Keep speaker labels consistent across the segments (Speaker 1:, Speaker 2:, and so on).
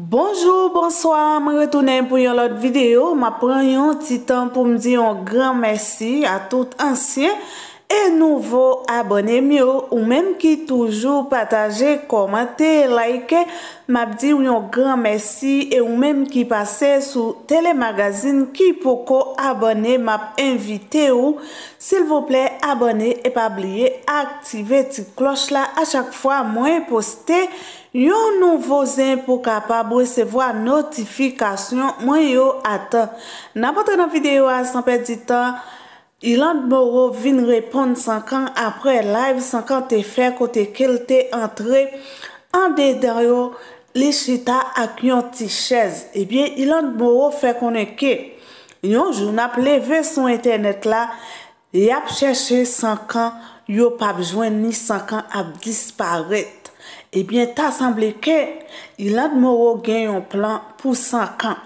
Speaker 1: Bonjour, bonsoir, me retounen pou yon lot videyo. Ma pren yon titan pou mdi yon gran mersi a tout ansyen. E nouvo abonem yo ou menm ki toujou pataje, komante, laike, map di ou yon gran mersi e ou menm ki pase sou telemagazin ki pou ko abonem map invite ou. Sil vople abonem e pa bliye aktive ti kloch la. A chak fwa mwen poste yon nouvo zin pou kapab resevo a notifikasyon mwen yo ata. Na bote nan videyo a sanpe di tan. Ilan d'moro vin repond san kan apre live, san kan te fe kote ke l te antre, an de der yo li chita ak yon ti chèz. Ebyen, ilan d'moro fe konen ke. Yon joun ap leve son internet la, yap chèche san kan, yo pa bjwen ni san kan ap disparit. Ebyen, ta sanble ke, ilan d'moro gen yon plan pou san kan.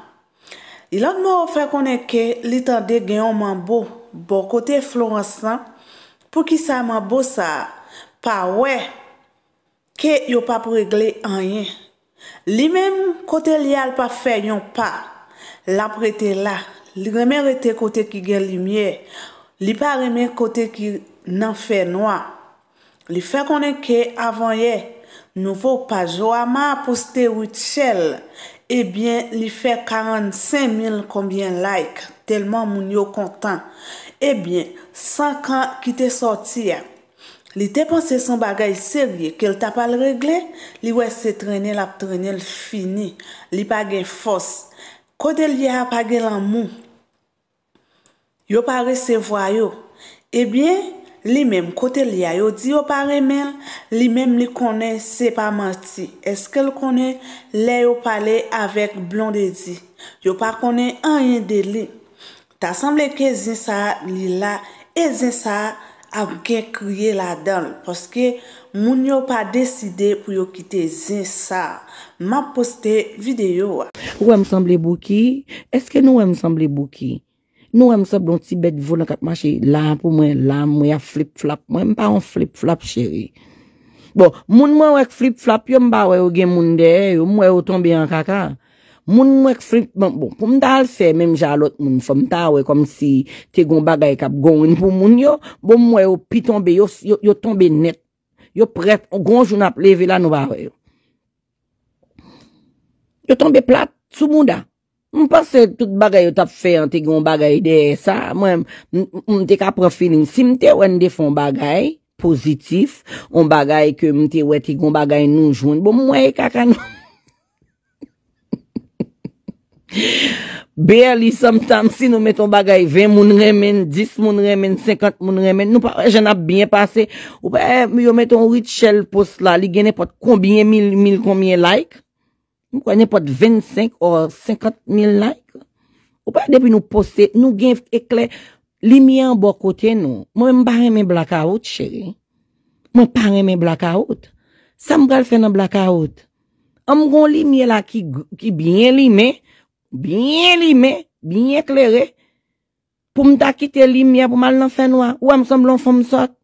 Speaker 1: Ilan d'moro fe konen ke, li tan de gen yon mambo. Bon, kote Florensan, pou ki sa man bosa, pa we, ke yo pa pregle anyen. Li menm kote li al pa fe yon pa, la prete la. Li remen rete kote ki gen li mye, li pa remen kote ki nan fe noa. Li fe konen ke avan ye, nouvo pa joa man aposte wichel, ebyen li fe 45 mil kombien like. telman moun yo kontan. Ebyen, eh sankan ki te sorti ya. Li te ponse son bagay serye, ke l tapal regle, li wè se trenel ap trenel fini. Li bagen fos. Kote li a apage lan moun. Yo pare se vwayo. Ebyen, eh li mem kote li a yo di yo pare men, li mem li konen se pa manti. Eske l konen le yo pale avèk blondedi. Yo pa konen anyen de li. Ta samble ke zinsa li la e zinsa avge kriye la dan. Poske moun yo pa deside pou yo kite zinsa. Ma poste videyo wa.
Speaker 2: Ouwe msamble bou ki? Eske nou we msamble bou ki? Nou we msablon si bet voun akat ma cheri. La pou mwen la mwen ya flip flap. Mwen pa an flip flap cheri. Bon, moun mwen wek flip flap yon ba we yo gen moun de. Mwen yo tombe an kaka. Moun mwen ek friktman, bon, bon, pou m dal se, menm jan lot moun, fom ta we, kom si te goun bagay kap goun, pou moun yo, bon mwen yo pi tombe, yo tombe net, yo pret, yo goun joun ap leve la nou ba we yo. Yo tombe plat, sou moun da. Mwen pas se tout bagay yo tap fe, an te goun bagay de sa, mwen, mwen te kap profilin, si mte wèn defon bagay, pozitif, an bagay ke mte wèn te goun bagay nou joun, bon mwen e kaka nou. Bè li sam tam si nou meton bagay 20 moun remen, 10 moun remen, 50 moun remen Nou pa jen ap byen pase Ou pa eh, yo meton Richelle post la Li gen ne pot kombine mil, mil kombine like Nou kwen ne pot 25 or 50 mil like Ou pa depi nou poste, nou gen ekle Li myen bo kote nou Mwen mpare men blaka out chere Mwen pare men blaka out Samgal fè nan blaka out Amgon li myen la ki byen li men Biye li me, biye eklere, pou mta kite li miye pou mal nan fè nou a, ou a msamblon fò msòt.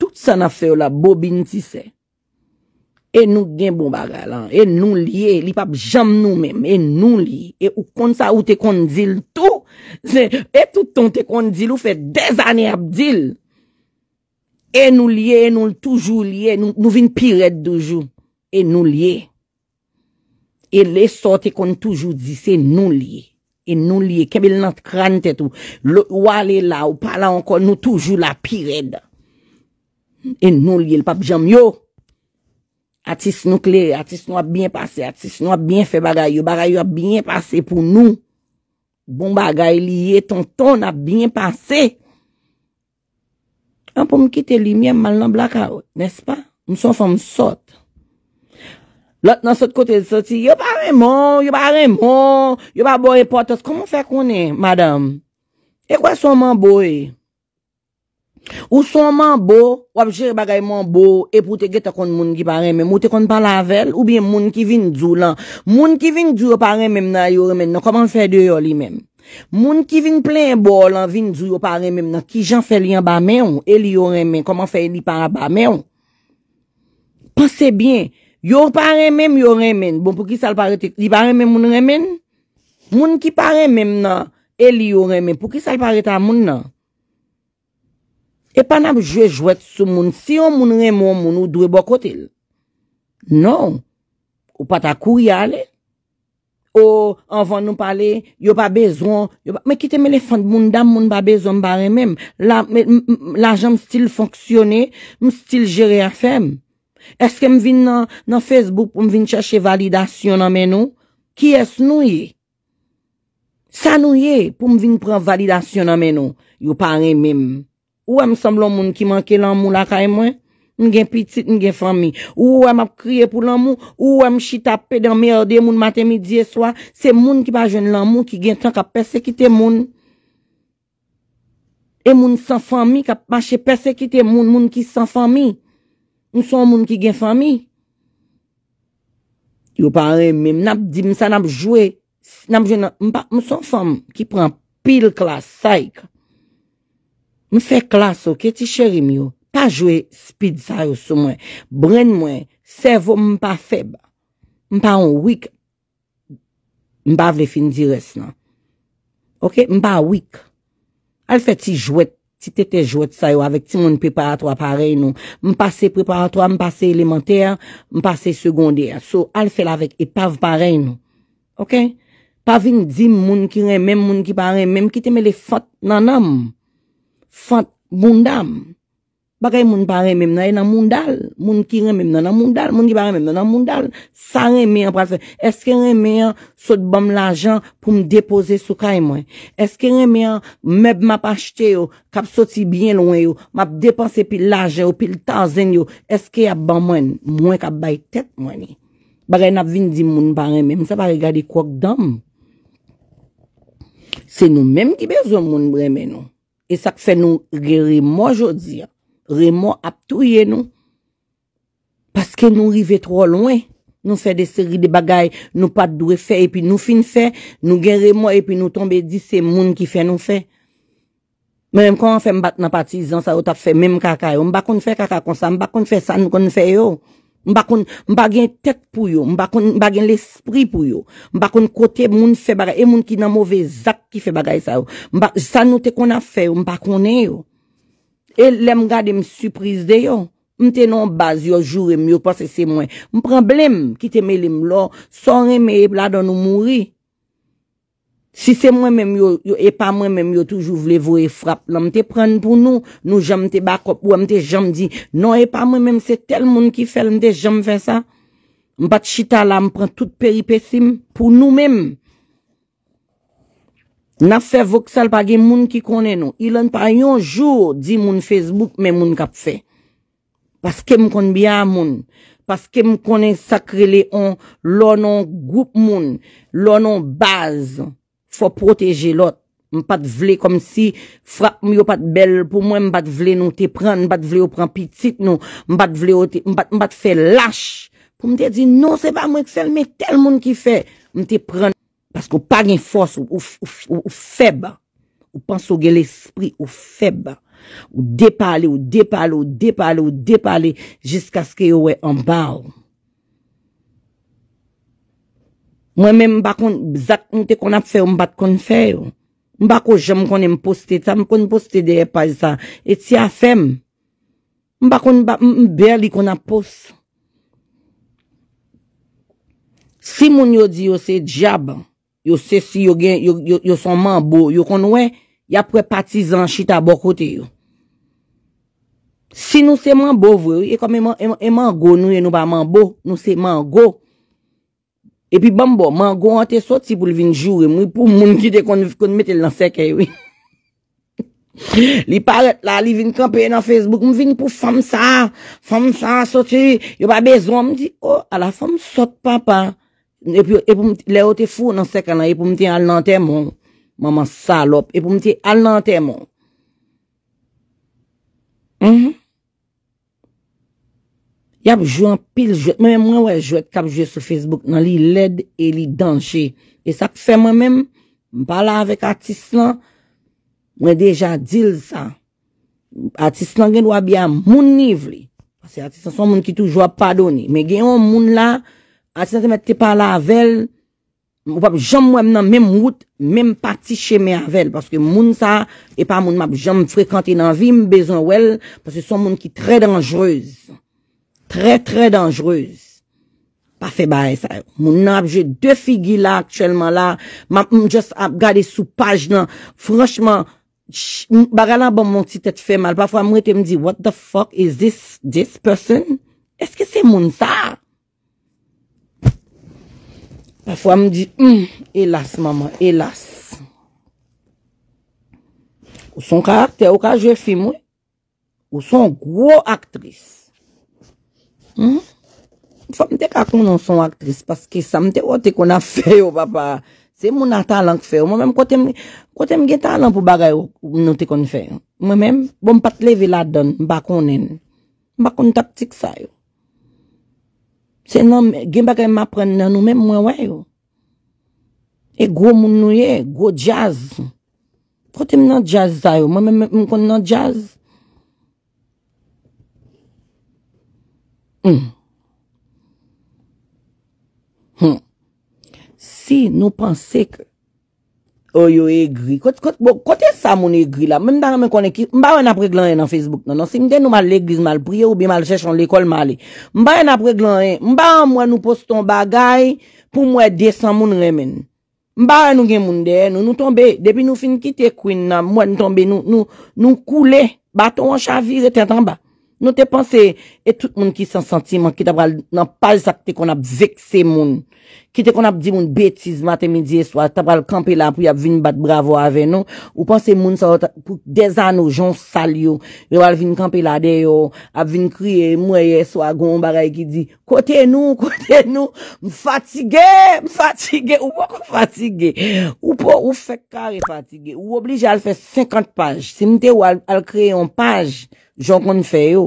Speaker 2: Tout sa na fè ou la bo bin tise, e nou gen bon baga lan, e nou liye, li pap jam nou men, e nou liye, e ou kont sa ou te kondil tou, e tout ton te kondil ou fè dez anè ap dil. E nou liye, e nou toujou liye, nou vin piret doujou, e nou liye. E le sote kon toujou di, se nou liye. E nou liye, kebel nan kran tetou. Ou ale la, ou pala ankon, nou toujou la pi red. E nou liye, l pap jam yo. Atis nou kle, atis nou ap bien pase, atis nou ap bien fe bagay yo. Bagay yo ap bien pase pou nou. Bon bagay liye, ton ton ap bien pase. An pou m kiteli, miye mal nan blaka ou, nespa? M son fòm sote. Lot nan sot kote de soti, yo pa remon, yo pa remon, yo pa bo repotos, komon fe konen, madame? E kwa sonman bo e? Ou sonman bo, wap jere bagay mon bo, ep ou te geta kon moun ki pa remen, ou te kon pa lavel, ou bien moun ki vin djou lan, moun ki vin djou yo pa remen nan, yo remen nan, koman fe de yo li men? Moun ki vin plen bo lan, vin djou yo pa remen nan, ki jan fe li an ba men ou, e li yo remen, koman fe li para ba men ou? Pense bien, Yor parem men, yor remen, bon pou ki sal parete, li parem men moun remen? Moun ki parem men nan, el yor remen, pou ki sal pareta moun nan? E pan ap jwe jwet sou moun, si yon moun remon, moun ou dwe bokotil? Non, ou pata kou yale, ou anvan nou pale, yon pa bezon, me kite me le fante moun dam, moun pa bezon parem men, la jan mstil foksyone, mstil jere afem. Eske m vin nan Facebook pou m vin chache validasyon nan men nou? Ki es nou ye? Sa nou ye pou m vin pran validasyon nan men nou? Yo pare mèm. Ou m san blon moun ki manke lan moun la kaye mwen? M gen pitit, m gen fami. Ou m ap kriye pou lan moun? Ou m chitape dan merde moun matè midye swa? Se moun ki pa jen lan moun ki gen tan ka persekite moun. E moun san fami ka pa che persekite moun moun ki san fami. Mwen son moun ki gen fami. Yo pare mwen, mwen ap di mwen sa, mwen ap jwè. Mwen son fami ki pran pil klas saik. Mwen fe klas ok, ti chèrim yo. Pa jwè spid sa yo sou mwen. Bren mwen, servo mwen pa feb. Mwen pa wik. Mwen pa vle fin dire snan. Ok, mwen pa wik. Al fe ti jwèt. Ti te te jwet sa yo avek ti moun preparatoa parey nou. M'pase preparatoa, m'pase elementer, m'pase segonder. So al fel avek e pav parey nou. Ok? Pavin di moun ki ren, men moun ki parey, men mwen ki teme le fat nanam. Fat gondam. Bagay moun paremèm nan yon e nan moun dal, moun ki remèm nan nan moun dal, moun ki paremèm nan nan moun dal, sa remèm prase, eske remèm sot bom l'ajan pou m depose sou kay mwen? Eske remèm mèb map achete yo, kap soti bien lwen yo, map depose pil l'ajan yo, pil tazen yo, eske ya bom mwen, mwen kap bay tet mwen? Bagay nap vin di moun paremèm, sa pa regade kwa kdam? Se nou mèm ki bezon moun bremen yo, e sak se nou gere mwen jodi ya. remon ap touye nou. Paske nou rive tro loun. Nou fè de seri de bagay, nou pat dwe fè, epi nou fin fè, nou gen remon epi nou tombe, di se moun ki fè nou fè. Mwen mwen kon fè mbat na patizan, mwen mwen fè mwen kakay, mwen mwen fè kakay kon sa, mwen mwen fè sa nou kon fè yo, mwen mwen gen tet pou yo, mwen mwen gen l'espri pou yo, mwen mwen kote moun fè bagay, e moun ki nan mouvezak ki fè bagay sa yo, sa nou te kon a fè yo, mwen mwen kon e yo. E lem gade msuprise de yo, mte nan baz yo jurem yo pas se se mwen. Mprenblem ki te me lem lo, son reme e bla dan nou mouri. Si se mwen men yo, e pa mwen men yo toujou vlevo e frap, nan mte pren pou nou, nou jan mte bakop ou jan mte janm di. Nan e pa mwen men, se tel moun ki fel mte janm fe sa. Mbat chita la mpren tout peripessim pou nou menm. Nafè voxal pa gen moun ki konen nou, ilan pa yon jou di moun Facebook men moun kap fè. Paske m konen biyan moun, paske m konen sakre leon, lò nan goup moun, lò nan baz, fò proteje lot. M pat vle kom si, frap m yo pat bel, pou mwen m pat vle nou te pran, m pat vle yo pran pitik nou, m pat vle yo te, m pat fè lach. M te di nou se pa mwen fèl, men tel moun ki fè, m te pran. Paske ou pa gen fos ou feba. Ou panso gen l'espri ou feba. Ou depale, ou depale, ou depale, ou depale. Jiska skye ouwe anpaw. Mwen men mbakon, zak mte kon apfeyo mbat kon feyo. Mbakon jem kon em poste ta, mkon poste de epay sa. Et si a fem. Mbakon mber li kon ap poste. Si moun yo diyo se diyaban. Yo se si yo gen, yo son manbo, yo kon wè, ya pre patizan chita bokote yo. Si nou se manbo vwe, e kom e, e, e mango nou, e nou ba manbo, nou se mango. E pi bambo, mango ante soti pou li vin jure, mwen pou moun jite kon mette lansèkè yoy. Li paret la, li vin kampè nan Facebook, mwen vin pou famsa, famsa soti, yo ba bezon, mwen di, o, oh, ala famsot papa. E pou mte leote fou nan sekana, e pou mte al nante moun. Maman salop, e pou mte al nante moun. Yap jou an pil jou, mwen mwen wè jou e kap jou e sou Facebook nan li led e li danche. E sa pou fè mwen mèm, mwen pala avèk atis lan, mwen deja dil sa. Atis lan gen wè biya moun nivli. Asè atis lan son moun ki toujwa padoni, mwen gen yon moun la... ati sa se met te pa la avel, moun pap jom wèm nan mèm wout, mèm pati che mè avel, paske moun sa, e pa moun map jom frekante nan vi mbezon wèl, paske son moun ki tre dangjreuz, tre tre dangjreuz, pa fe baye sa, moun nap jè defigi la aktuellement la, map moun jòs ap gade sou paj nan, fronchman, baga lan bon moun ti te te fè mal, pa fwa mwen te mdi, what the fuck is this person? Eske se moun sa? pa fwa m di, hmm, elas maman, elas. Ou son karakter, ou ka je filmou, ou son gwo aktris. Hmm? Fwa m dek akoun nou son aktris, paske sa m dek wote kon a feyo baba. Se moun a talan k feyo, mwen m kote m gen talan pou bagay ou nou te kon feyo. Mwen m, m pou m pat leve la don, m bakoun en. M bakoun taktik sayo. Se nan gemba ke m apren nan nou men mwen wè yo. E gwo moun nou ye, gwo jaz. Fote m nan jaz zay yo, m kon nan jaz. Hmm. Hmm. Si nou pensek... Oyo e gri, kote sa moun e gri la, mba wè na preglan e nan Facebook nan, si mdè nou mal legris mal priye ou bi mal chèchon l'ekol male, mba wè na preglan e, mba wè nou poston bagay pou mwè de san moun remen, mba wè nou gen moun de, nou nou tombe, depi nou fin kite kwen nan, mwè nou tombe, nou koule, baton an chavire ten tan bak. Nou te panse, e tout moun ki san sentiman ki tabral nan paj sa ki te kon ap vekse moun, ki te kon ap di moun betiz matemidye swa, tabral kampe la pou yap vin bat bravo ave nou, ou panse moun sa kouk dezano, joun sal yo, yo al vin kampe la deyo, ap vin kriye mweye swa goun baray ki di, kote nou, kote nou, mfatige, mfatige, ou pou kou fatige, ou pou ou fekare fatige, ou oblije al fe 50 paj, se mte ou al kreye yon paj, joun kon fè yo,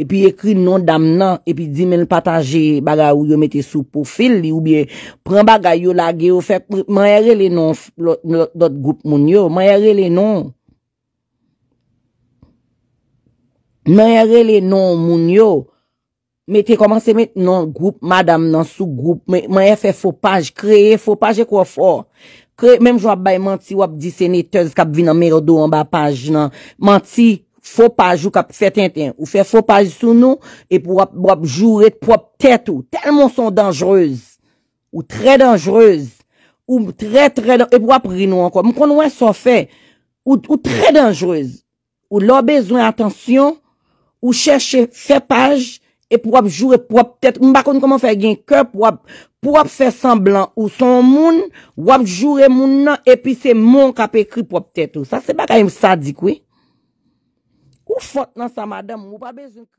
Speaker 2: epi ekri non dam nan, epi di men pataje baga ou yo mette sou pou fil li, ou biye pran baga yo la ge yo fè, mwen yere le non dot group moun yo, mwen yere le non, mwen yere le non moun yo, mette komanse mette non group, madam nan sou group, mwen yere e fè fopaj, kreye fopaj e kwa fò, kreye, menm jou ap bay manti wap di senetez, kap vi nan merodo an ba paj nan, manti, Fopaj ou kap fè ten ten. Ou fè fopaj sou nou. E pou wap juret pou wap tèt ou. Telmon son danjreuz. Ou trè danjreuz. Ou trè trè danjreuz. E pou wap rinou anko. Mkoun wè son fè. Ou trè danjreuz. Ou lò bezwen atensyon. Ou chèche fè paj. E pou wap juret pou wap tèt. Mbakoun koman fè gen kè. Pou wap fè semblan. Ou son moun. Wap juret moun nan. E pi se moun kap ekri pou wap tèt ou. Sa se baka yon sa di kwe. Ou fote nan sa madèm, ou pa bezin.